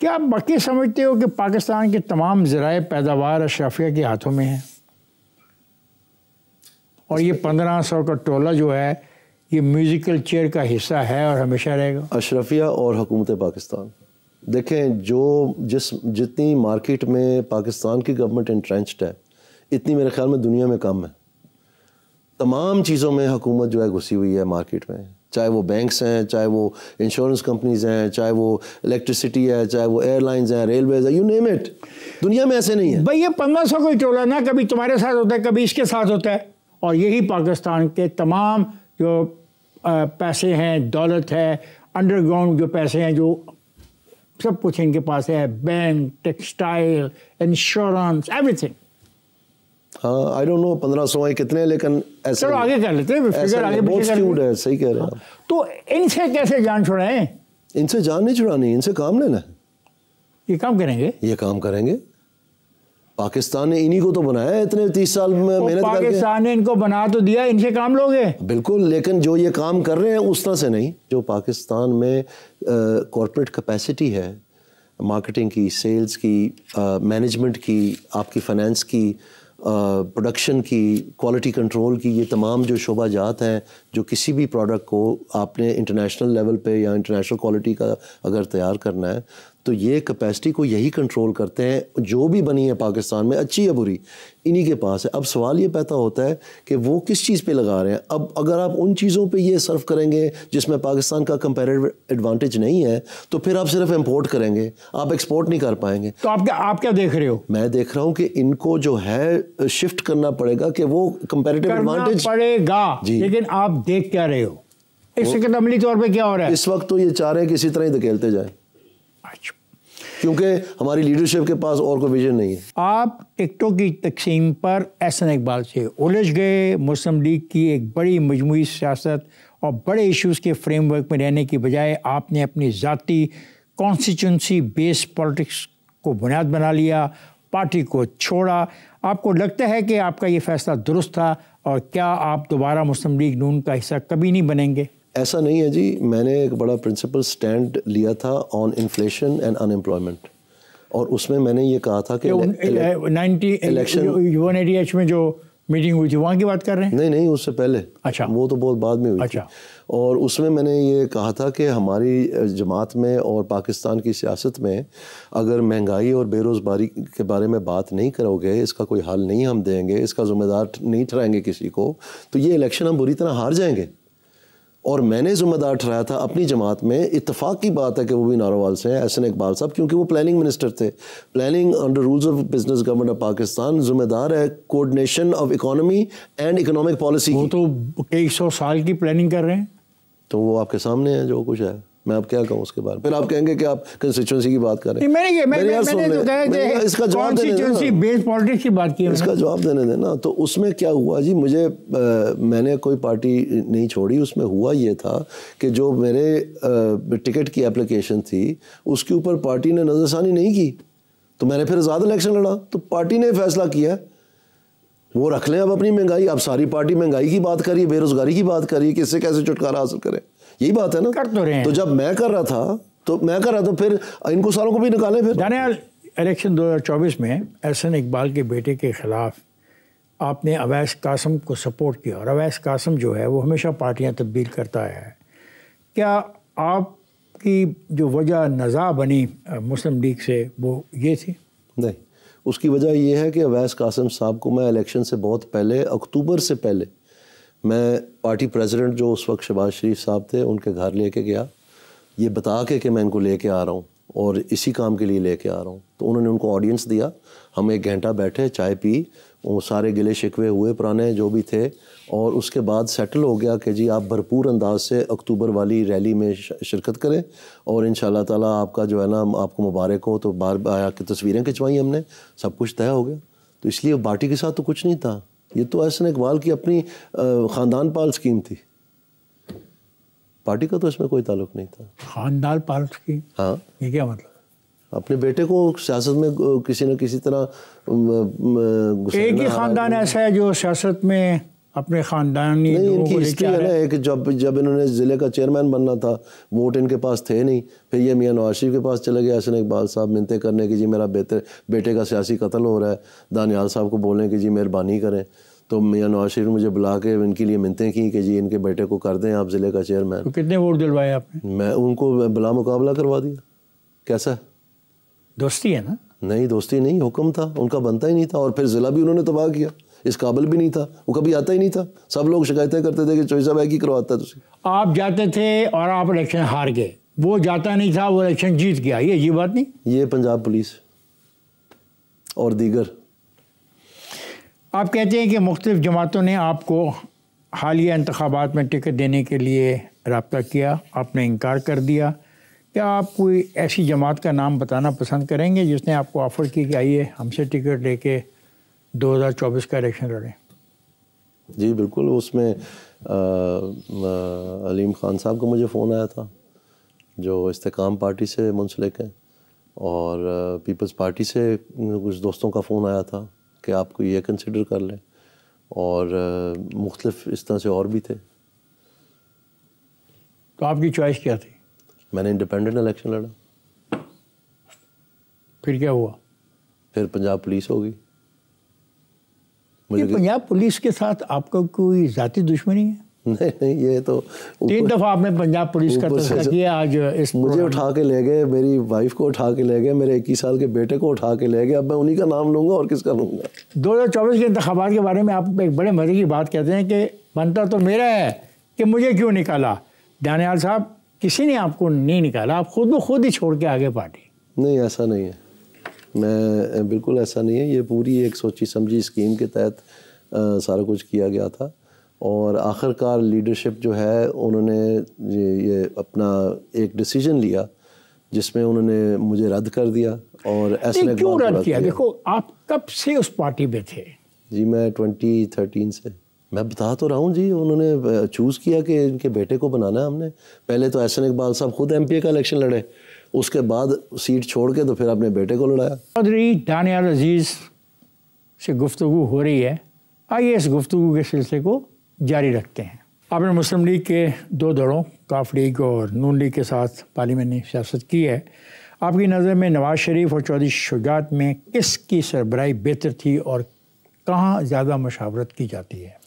क्या आप बाकी समझते हो कि पाकिस्तान के तमाम ज़राए पैदावार अशराफिया के हाथों में हैं और ये पंद्रह सौ का टोला जो है ये म्यूज़िकल चेयर का हिस्सा है और हमेशा रहेगा अशरफिया और हुकूमत पाकिस्तान देखें जो जिस जितनी मार्केट में पाकिस्तान की गवर्नमेंट इंट्रेंच्ड है इतनी मेरे ख्याल में दुनिया में कम है तमाम चीज़ों में हुकूमत जो है घुसी हुई है मार्केट में चाहे वो बैंक्स हैं चाहे वो इंश्योरेंस कंपनीज हैं चाहे वो इलेक्ट्रिसिटी है चाहे वो एयरलाइंस हैं रेलवेज है यू नेम इट दुनिया में ऐसे नहीं है भाई ये पंद्रह सौ कोई टोला ना कभी तुम्हारे साथ होता है कभी इसके साथ होता है और यही पाकिस्तान के तमाम जो पैसे हैं दौलत है अंडरग्राउंड जो पैसे हैं जो सब कुछ इनके पास है बैंक टेक्सटाइल इंश्योरेंस एवरीथिंग हाँ आई डोंट नो पंद्रह सौ है कितने लेकिन ऐसे चलो आगे कर लेते हैं फिगर आगे बहुत पीछे है सही कह रहे हैं हाँ, तो इनसे कैसे जान छुड़ाए इनसे जान नहीं छुड़ानी इनसे काम लेना ये काम करेंगे ये काम करेंगे पाकिस्तान ने इन्हीं को तो बनाया है इतने तीस साल में तो मेहनत करके पाकिस्तान ने इनको बना तो दिया इनसे काम लोगे बिल्कुल लेकिन जो ये काम कर रहे हैं उस तरह से नहीं जो पाकिस्तान में कॉरपोरेट कैपेसिटी है मार्केटिंग की सेल्स की मैनेजमेंट की आपकी फाइनेंस की प्रोडक्शन की क्वालिटी कंट्रोल की ये तमाम जो शोबा जात हैं जो किसी भी प्रोडक्ट को आपने इंटरनेशनल लेवल पे या इंटरनेशनल क्वालिटी का अगर तैयार करना है तो ये कैपेसिटी को यही कंट्रोल करते हैं जो भी बनी है पाकिस्तान में अच्छी या बुरी इन्हीं के पास है अब सवाल ये पैदा होता है कि वो किस चीज़ पे लगा रहे हैं अब अगर आप उन चीज़ों पे ये सर्व करेंगे जिसमें पाकिस्तान का कंपेरेटिव एडवांटेज नहीं है तो फिर आप सिर्फ इम्पोर्ट करेंगे आप एक्सपोर्ट नहीं कर पाएंगे तो आप क्या आप क्या देख रहे हो मैं देख रहा हूँ कि इनको जो है शिफ्ट करना पड़ेगा कि वो कंपेरेटिव एडवांटेज पड़ेगा लेकिन आप देख क्या रहे हो इस हो रहा है इस वक्त तो ये चाह रहे हैं कि इसी तरह ही धकेलते जाए क्योंकि हमारी लीडरशिप के पास और कोई विजन नहीं है आप टिकटों की तकसीम पर एहसन इकबाल से उलझ गए मुस्लिम लीग की एक बड़ी मजमू सियासत और बड़े इश्यूज़ के फ्रेमवर्क में रहने की बजाय आपने अपनी जतीी कॉन्स्टिट्यूंसी बेस पॉलिटिक्स को बुनियाद बना लिया पार्टी को छोड़ा आपको लगता है कि आपका ये फैसला दुरुस्त था और क्या आप दोबारा मुस्लिम लीग नून का हिस्सा कभी नहीं बनेंगे ऐसा नहीं है जी मैंने एक बड़ा प्रिंसिपल स्टैंड लिया था ऑन इन्फ्लेशन एंड अनएम्प्लॉयमेंट और उसमें मैंने ये कहा था कि तो, इलेक्शन यूएन में जो मीटिंग हुई थी वहाँ की बात कर रहे हैं नहीं नहीं उससे पहले अच्छा वो तो बहुत बाद में हुई अच्छा और उसमें मैंने ये कहा था कि हमारी जमात में और पाकिस्तान की सियासत में अगर महंगाई और बेरोज़गारी के बारे में बात नहीं करोगे इसका कोई हल नहीं हम देंगे इसका ज़िम्मेदार नहीं ठहराएंगे किसी को तो ये इलेक्शन हम बुरी तरह हार जाएंगे और मैंने ज़िम्मेदार ठहराया था अपनी जमात में इतफाक़ की बात है कि वो भी नारोवाल से हैं एहसन इकबाल साहब क्योंकि वो प्लानिंग मिनिस्टर थे planning under rules of business government of Pakistan जिम्मेदार है coordination of economy and economic policy वो तो कई सौ साल की प्लानिंग कर रहे हैं तो वो आपके सामने है जो कुछ है मैं आप क्या कहूँ उसके बारे फिर आप कहेंगे कि आप कंस्टिट्यूंसी की बात करें मैंने ये मैंने, मैंने, मैंने तो इसका जवाब बेस पॉलिटिक्स की बात की इसका जवाब देने देना तो उसमें क्या हुआ जी मुझे आ, मैंने कोई पार्टी नहीं छोड़ी उसमें हुआ ये था कि जो मेरे टिकट की एप्लीकेशन थी उसके ऊपर पार्टी ने नज़रसानी नहीं की तो मैंने फिर आज़ाद इलेक्शन लड़ा तो पार्टी ने फैसला किया वो रख लें अब अपनी महंगाई अब सारी पार्टी महंगाई की बात करिए बेरोजगारी की बात करिए कि इससे कैसे छुटकारा हासिल करें यही बात है ना कर तो रहे तो जब मैं कर रहा था तो मैं कर रहा था फिर इनको सालों को भी निकालें फिर दानियाल इलेक्शन 2024 में एहसन इकबाल के बेटे के ख़िलाफ़ आपने अवैस कासम को सपोर्ट किया और अवैस कासम जो है वो हमेशा पार्टियाँ तब्दील करता है क्या आपकी जो वजह नज़ा बनी मुस्लिम लीग से वो ये थी नहीं उसकी वजह यह है कि अवैस कासम साहब को मैं इलेक्शन से बहुत पहले अक्टूबर से पहले मैं पार्टी प्रेसिडेंट जो उस वक्त शबाज शरीफ साहब थे उनके घर लेके गया ये बता के कि मैं इनको लेके आ रहा हूँ और इसी काम के लिए लेके आ रहा हूँ तो उन्होंने उनको ऑडियंस दिया हम एक घंटा बैठे चाय पी वो सारे गिले शिकवे हुए पुराने जो भी थे और उसके बाद सेटल हो गया कि जी आप भरपूर अंदाज से अक्टूबर वाली रैली में शिरकत करें और इन ताला आपका जो है ना आपको मुबारक हो तो बार बार आके तस्वीरें खिंचवाई हमने सब कुछ तय हो गया तो इसलिए बाटी के साथ तो कुछ नहीं था ये तो ऐसा इकबाल की अपनी ख़ानदान पाल स्कीम थी पार्टी का तो इसमें कोई ताल्लुक नहीं था ख़ानदान पाल स्कीम हाँ ये क्या मतलब अपने बेटे को सियासत में किसी न किसी तरह एक ही खानदान ऐसा है जो सियासत में अपने खानदानी इनकी हिस्ट्री है ना एक जब जब इन्होंने ज़िले का चेयरमैन बनना था वोट इनके पास थे नहीं फिर ये मियाँ नवाज शरीफ के पास चले गए ऐसे इकबाल साहब मिनते करने की जी मेरा बेटे बेटे का सियासी कत्ल हो रहा है दानियाल साहब को बोलें कि जी मेहरबानी करें तो मियाँ नवाज शरीफ मुझे बुला के इनके लिए मिनतें की कि जी इनके बेटे को कर दें आप ज़िले का चेयरमैन तो कितने वोट दिलवाए आपने मैं उनको बुला मुकाबला करवा दिया कैसा है दोस्ती है ना नहीं दोस्ती नहीं हुक्म था उनका बनता ही नहीं था और फिर ज़िला भी उन्होंने तबाह किया इस काबिल भी नहीं था वो कभी आता ही नहीं था सब लोग शिकायतें करते थे कि चौधरी साहब एक ही करवाता तुझे आप जाते थे और आप इलेक्शन हार गए वो जाता नहीं था वो इलेक्शन जीत गया ये ये बात नहीं ये पंजाब पुलिस और दीगर आप कहते हैं कि मुख्तफ जमातों ने आपको हालिया इंतबात में टिकट देने के लिए रबता किया आपने इनकार कर दिया क्या आप कोई ऐसी जमात का नाम बताना पसंद करेंगे जिसने आपको ऑफ़र की कि आइए हमसे टिकट लेके 2024 का इलेक्शन लड़ें जी बिल्कुल उसमें अलीम खान साहब का मुझे फ़ोन आया था जो इस्तेकाम पार्टी से मुंसलिक हैं और पीपल्स पार्टी से कुछ दोस्तों का फ़ोन आया था कि आपको ये कंसिडर कर लें और मुख्तलिफ इस तरह से और भी थे तो आपकी चॉइस क्या थी मैंने इंडिपेंडेंट इलेक्शन लड़ा फिर क्या हुआ फिर पंजाब पुलिस होगी गई पंजाब पुलिस के साथ आपका कोई जाति दुश्मनी है नहीं नहीं ये तो तीन दफा आपने पंजाब पुलिस का किया आज इस मुझे उठा के ले गए मेरी वाइफ को उठा के ले गए मेरे इक्कीस साल के बेटे को उठा के ले गए अब मैं उन्हीं का नाम लूंगा और किसका लूंगा दो हज़ार चौबीस के इंतबात के बारे में आप एक बड़े मजे की बात कहते हैं कि बनता तो मेरा है कि मुझे क्यों निकाला दानियाल साहब किसी ने आपको नहीं निकाला आप खुद ब खुद ही छोड़ के आगे पार्टी नहीं ऐसा नहीं है मैं बिल्कुल ऐसा नहीं है ये पूरी एक सोची समझी स्कीम के तहत सारा कुछ किया गया था और आखिरकार लीडरशिप जो है उन्होंने ये, ये अपना एक डिसीजन लिया जिसमें उन्होंने मुझे रद्द कर दिया और ऐसे क्यों रद्द किया देखो आप कब से उस पार्टी में थे जी मैं ट्वेंटी थर्टीन से मैं बता तो रहा हूँ जी उन्होंने चूज़ किया कि इनके बेटे को बनाना है हमने पहले तो एहसन इकबाल साहब खुद एम का इलेक्शन लड़े उसके बाद सीट छोड़ के तो फिर अपने बेटे को लड़ाया चौधरी दानियाल अजीज़ से गुफ्तु हो रही है आइए इस गुफ्तु के सिलसिले को जारी रखते हैं आपने मुस्लिम लीग के दो दड़ों काफ लीग और नून लीग के साथ पार्लियामेंट सियासत की है आपकी नज़र में नवाज़ शरीफ और चौधरी शुजात में किसकी सरबराही बेहतर थी और कहाँ ज़्यादा मशावरत की जाती है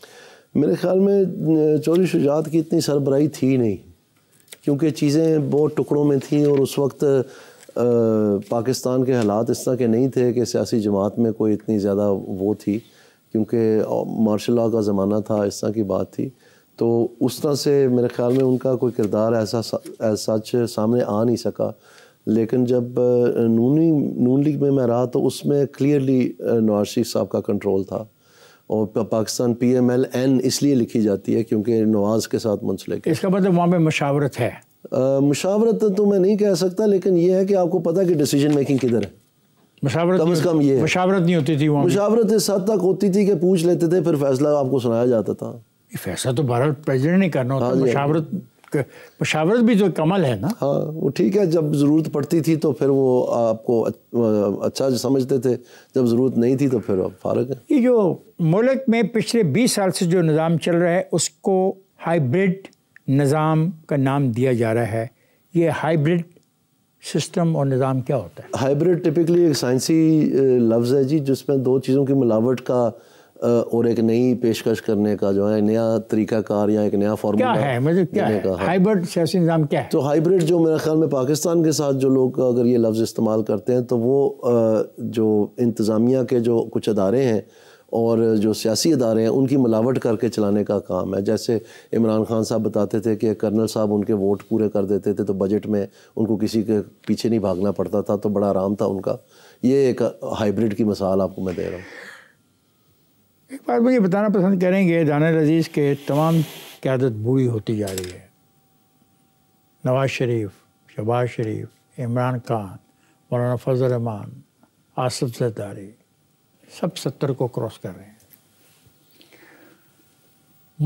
मेरे ख्याल में चोरी शुजात की इतनी सरबराही थी नहीं क्योंकि चीज़ें बहुत टुकड़ों में थी और उस वक्त आ, पाकिस्तान के हालात इस तरह के नहीं थे कि सियासी जमात में कोई इतनी ज़्यादा वो थी क्योंकि मार्शल लॉ का ज़माना था इस तरह की बात थी तो उस तरह से मेरे ख्याल में उनका कोई किरदार ऐसा सच सामने आ नहीं सका लेकिन जब नूनी नून लीग में मैं रहा तो उसमें क्लियरली नवाज शरीफ साहब का कंट्रोल था और Pakistan P M L N इसलिए लिखी जाती है क्योंकि नवाज के साथ मुंसलिक इसका मतलब वहाँ पर मशावरत है मशावरत तो मैं नहीं कह सकता लेकिन यह है कि आपको पता है कि डिसीजन मेकिंग किधर है मशावरत कम से कम ये मशावरत नहीं होती थी वहाँ मशावरत इस हद तक होती थी कि पूछ लेते थे फिर फैसला आपको सुनाया जाता था फैसला तो भारत प्रेजिडेंट नहीं करना होता हाँ हाँ मशावरत मशावरत भी जो कमल है ना हाँ वो ठीक है जब ज़रूरत पड़ती थी तो फिर वो आपको अच्छा समझते थे जब ज़रूरत नहीं थी तो फिर अब फ़र्क है ये जो मुल्क में पिछले 20 साल से जो निज़ाम चल रहा है उसको हाइब्रिड निज़ाम का नाम दिया जा रहा है ये हाइब्रिड सिस्टम और निज़ाम क्या होता है हाइब्रिड टिपिकली एक साइंसी लफ्ज़ है जी जिसमें दो चीज़ों की मिलावट का और एक नई पेशकश करने का जो है नया तरीकाकार या एक नया फॉर्मूला है मतलब क्या है हाँ। हाइब्रिड सियासी निज़ाम क्या है तो हाइब्रिड जो मेरे ख्याल में पाकिस्तान के साथ जो लोग अगर ये लफ्ज़ इस्तेमाल करते हैं तो वो जो इंतज़ामिया के जो कुछ अदारे हैं और जो सियासी अदारे हैं उनकी मिलावट करके चलाने का काम है जैसे इमरान खान साहब बताते थे कि कर्नल साहब उनके वोट पूरे कर देते थे तो बजट में उनको किसी के पीछे नहीं भागना पड़ता था तो बड़ा आराम था उनका ये एक हाइब्रिड की मिसाल आपको मैं दे रहा हूँ एक बात मुझे बताना पसंद करेंगे दान अजीज़ के तमाम क्यादत बुरी होती जा रही है नवाज शरीफ शहबाज शरीफ इमरान खान मौलाना फजल रमान आसफ जरदारी सब सत्तर को क्रॉस कर रहे हैं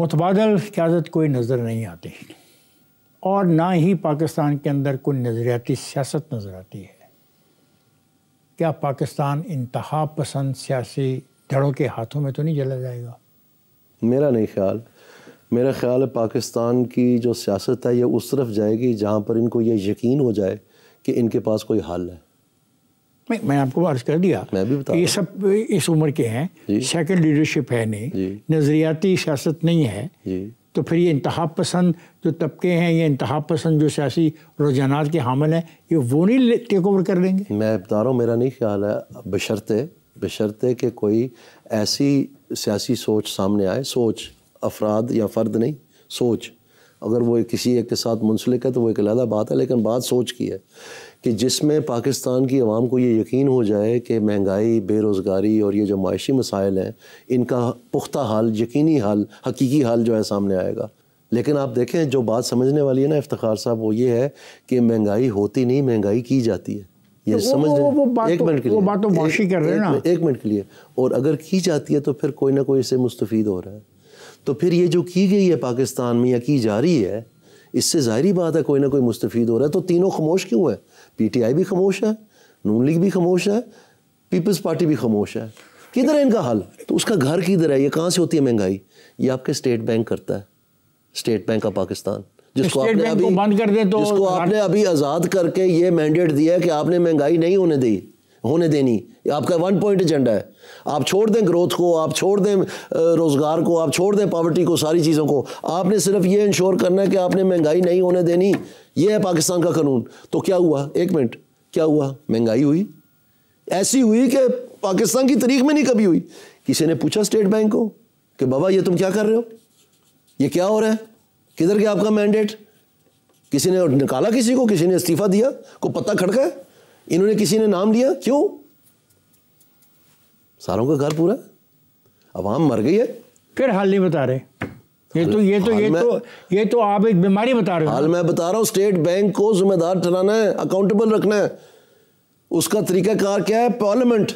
मुतबादल क्यादत कोई नज़र नहीं आती और ना ही पाकिस्तान के अंदर कोई नज़रियाती सियासत नज़र आती है क्या पाकिस्तान इंतहा पसंद सियासी धड़ों के हाथों में तो नहीं जला जाएगा मेरा नहीं ख्याल मेरा ख्याल है पाकिस्तान की जो सियासत है ये उस तरफ जाएगी जहाँ पर इनको ये यकीन हो जाए कि इनके पास कोई हल है मैं मैं आपको अर्ज कर दिया मैं भी बता ये सब इस उम्र के हैं सेकंड लीडरशिप है नहीं नज़रियाती सियासत नहीं है तो फिर ये इंतहा पसंद जो तबके हैं ये इंतहा पसंद जो सियासी रुझाना के हामिल हैं ये वो नहीं टेक ओवर कर लेंगे मैं बता रहा हूँ मेरा नहीं ख्याल है बशरते बशर्ते कि कोई ऐसी सियासी सोच सामने आए सोच अफराद या फ़र्द नहीं सोच अगर वो किसी एक के साथ मुंसलिक है तो वो एक अलहदा बात है लेकिन बात सोच की है कि जिसमें पाकिस्तान की आवाम को ये यकीन हो जाए कि महंगाई बेरोज़गारी और ये जो माशी मसाइल हैं इनका पुख्ता हाल यकीनी हाल हकीकी हाल जो है सामने आएगा लेकिन आप देखें जो बात समझने वाली है ना इफ्तार साहब वो ये है कि महंगाई होती नहीं महंगाई की जाती है ये तो समझ वो, वो बात एक तो- मिनट के लिए वो बात तो माशी कर रहे हैं ना एक मिनट के लिए और अगर की जाती है तो फिर कोई ना कोई इससे मुस्तफ़ीद हो रहा है तो फिर ये जो की गई है पाकिस्तान में या की जा रही है इससे ज़ाहरी बात है कोई ना कोई मुस्तफ़ीद हो रहा है तो तीनों खामोश क्यों है पीटीआई भी खामोश है नून लीग भी खामोश है पीपल्स पार्टी भी खामोश है किधर है इनका हल तो उसका घर किधर है ये कहाँ से होती है महंगाई ये आपके स्टेट बैंक करता है स्टेट बैंक ऑफ पाकिस्तान जिसको आपने अभी बंद कर दे तो जिसको आपने अभी आज़ाद करके ये मैंडेट दिया कि आपने महंगाई नहीं होने दी होने देनी आपका वन पॉइंट एजेंडा है आप छोड़ दें ग्रोथ को आप छोड़ दें रोज़गार को आप छोड़ दें पॉवर्टी को सारी चीज़ों को आपने सिर्फ ये इंश्योर करना है कि आपने महंगाई नहीं होने देनी ये है पाकिस्तान का कानून तो क्या हुआ एक मिनट क्या हुआ महंगाई हुई ऐसी हुई कि पाकिस्तान की तारीख में नहीं कभी हुई किसी ने पूछा स्टेट बैंक को कि बाबा ये तुम क्या कर रहे हो ये क्या हो रहा है किधर गया आपका मैंडेट किसी ने निकाला किसी को किसी ने इस्तीफा दिया को पत्ता खड़का है इन्होंने किसी ने नाम लिया क्यों सारों का घर पूरा अवाम मर गई है फिर हाल नहीं बता रहे ये तो ये तो ये तो ये तो आप एक बीमारी बता रहे हो हाल मैं बता रहा हूँ स्टेट बैंक को जिम्मेदार ठहराना है अकाउंटेबल रखना है उसका तरीकाकार क्या है पार्लियामेंट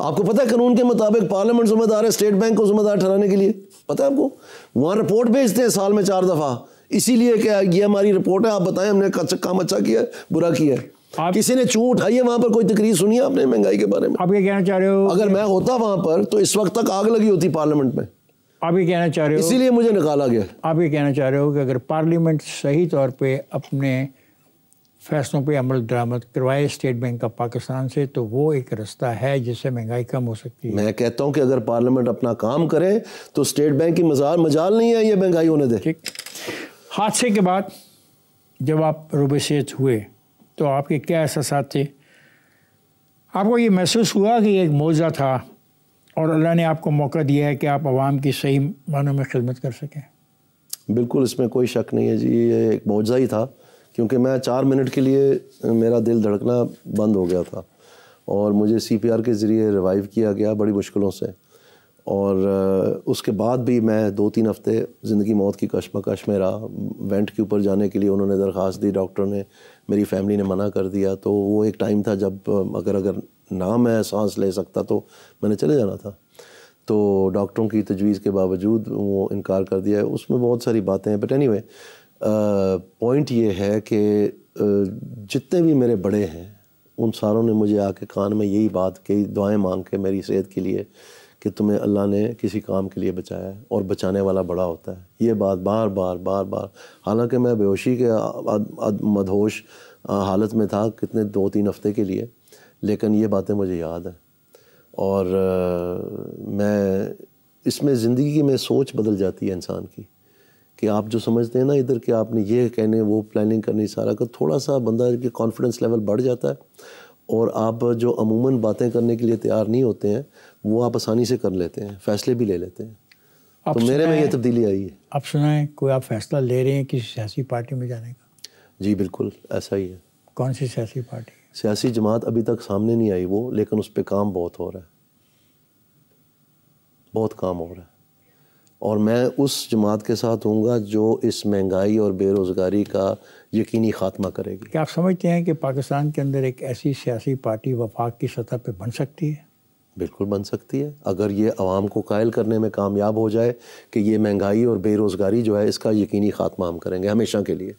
आपको पता है कानून के मुताबिक पार्लियामेंट जिम्मेदार है स्टेट बैंक को जिम्मेदार ठहराने के लिए पता है आपको वहाँ रिपोर्ट भेजते हैं साल में चार दफ़ा इसीलिए क्या ये हमारी रिपोर्ट है आप बताएं हमने काम अच्छा किया है बुरा किया है आप किसी ने चूं उठाई है वहां पर कोई तकरीर सुनी है आपने महंगाई के बारे में आप ये कहना चाह रहे हो अगर मैं होता वहां पर तो इस वक्त तक आग लगी होती पार्लियामेंट में आप ये कहना चाह रहे हो इसीलिए मुझे निकाला गया आप ये कहना चाह रहे हो कि अगर पार्लियामेंट सही तौर पर अपने फैसलों पे अमल दरामद करवाए स्टेट बैंक ऑफ पाकिस्तान से तो वो एक रास्ता है जिससे महंगाई कम हो सकती है मैं कहता हूँ कि अगर पार्लियामेंट अपना काम करे तो स्टेट बैंक की मजार मजाल नहीं है ये महंगाई होने दे ठीक हादसे के बाद जब आप रुबसेत हुए तो आपके क्या एहसास थे आपको ये महसूस हुआ कि एक मौजा था और अल्लाह ने आपको मौका दिया है कि आप आवाम की सही मानों में खिदमत कर सकें बिल्कुल इसमें कोई शक नहीं है जी ये एक मुआवजा ही था क्योंकि मैं चार मिनट के लिए मेरा दिल धड़कना बंद हो गया था और मुझे सी के ज़रिए रिवाइव किया गया बड़ी मुश्किलों से और उसके बाद भी मैं दो तीन हफ्ते ज़िंदगी मौत की कशमकश में रहा वेंट के ऊपर जाने के लिए उन्होंने दरख्वास्त दी डॉक्टर ने मेरी फैमिली ने मना कर दिया तो वो एक टाइम था जब अगर अगर ना मैं सांस ले सकता तो मैंने चले जाना था तो डॉक्टरों की तजवीज़ के बावजूद वो इनकार कर दिया उसमें बहुत सारी बातें हैं बट एनी anyway, पॉइंट ये है कि जितने भी मेरे बड़े हैं उन सारों ने मुझे आके कान में यही बात कही दुआएं मांग के मेरी सेहत के लिए कि तुम्हें अल्लाह ने किसी काम के लिए बचाया है और बचाने वाला बड़ा होता है ये बात बार बार बार बार हालांकि मैं बेहोशी के मदहोश हालत में था कितने दो तीन हफ्ते के लिए लेकिन ये बातें मुझे याद हैं और आ, मैं इसमें ज़िंदगी में सोच बदल जाती है इंसान की कि आप जो समझते हैं ना इधर कि आपने ये कहने वो प्लानिंग करनी सारा का थोड़ा सा बंदा के कॉन्फिडेंस लेवल बढ़ जाता है और आप जो अमूमन बातें करने के लिए तैयार नहीं होते हैं वो आप आसानी से कर लेते हैं फैसले भी ले लेते हैं तो मेरे में ये तब्दीली आई है आप सुनाएं कोई आप फैसला ले रहे हैं किसी सियासी पार्टी में जाने का जी बिल्कुल ऐसा ही है कौन सी सियासी पार्टी सियासी जमात अभी तक सामने नहीं आई वो लेकिन उस पर काम बहुत हो रहा है बहुत काम हो रहा है और मैं उस जमात के साथ हूँगा जो इस महंगाई और बेरोज़गारी का यकीनी खात्मा करेगी क्या आप समझते हैं कि पाकिस्तान के अंदर एक ऐसी सियासी पार्टी वफाक की सतह पर बन सकती है बिल्कुल बन सकती है अगर ये आवाम को कायल करने में कामयाब हो जाए कि ये महंगाई और बेरोज़गारी जो है इसका यकीनी खात्मा हम करेंगे हमेशा के लिए